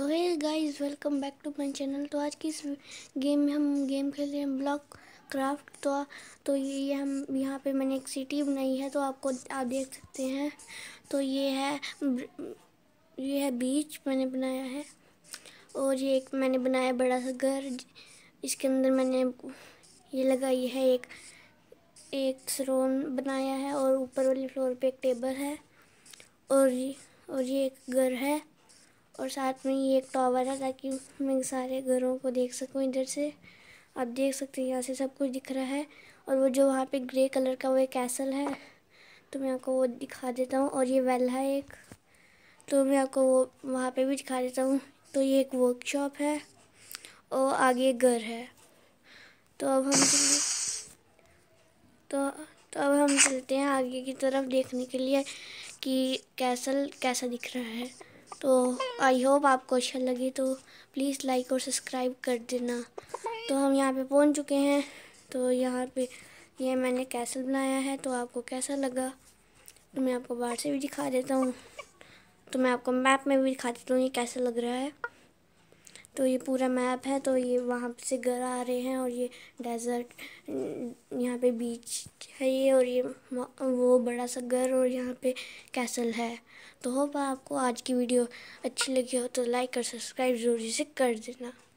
so hey guys welcome back to my channel तो आज की इस गेम में हम गेम खेल रहे हैं ब्लॉक क्राफ्ट तो तो ये हम यहाँ पे मैंने एक सिटी बनाई है तो आपको आप देख सकते हैं तो ये है ये है बीच मैंने बनाया है और ये एक मैंने बनाया बड़ा सा घर इसके अंदर मैंने ये लगाई है एक एक सरोन बनाया है और ऊपर वाले फ्लोर पे एक टेबल है और और ये एक घर है और साथ में ही एक टावर है ताकि मैं सारे घरों को देख सकूँ इधर से आप देख सकते हैं यहाँ से सब कुछ दिख रहा है और वो जो वहाँ पे ग्रे कलर का वो एक कैसल है तो मैं आपको वो दिखा देता हूँ और ये वेल है एक तो मैं आपको वो वहाँ पे भी दिखा देता हूँ तो ये एक वर्कशॉप है और आगे एक घर है तो अब हम तो तो अब हम चलते हैं आगे की तरफ देखने के लिए कि कैसल कैसा दिख रहा है तो आई होप आपको अच्छा लगे तो प्लीज़ लाइक और सब्सक्राइब कर देना तो हम यहाँ पे पहुँच चुके हैं तो यहाँ पे ये यह मैंने कैसल बनाया है तो आपको कैसा लगा तो मैं आपको बाहर से भी दिखा देता हूँ तो मैं आपको मैप में भी दिखा देता हूँ ये कैसा लग रहा है तो ये पूरा मैप है तो ये वहाँ से घर आ रहे हैं और ये डेजर्ट यहाँ पे बीच है ये और ये वो बड़ा सा घर और यहाँ पे कैसल है तो होप आपको आज की वीडियो अच्छी लगी हो तो लाइक और सब्सक्राइब ज़रूर से कर देना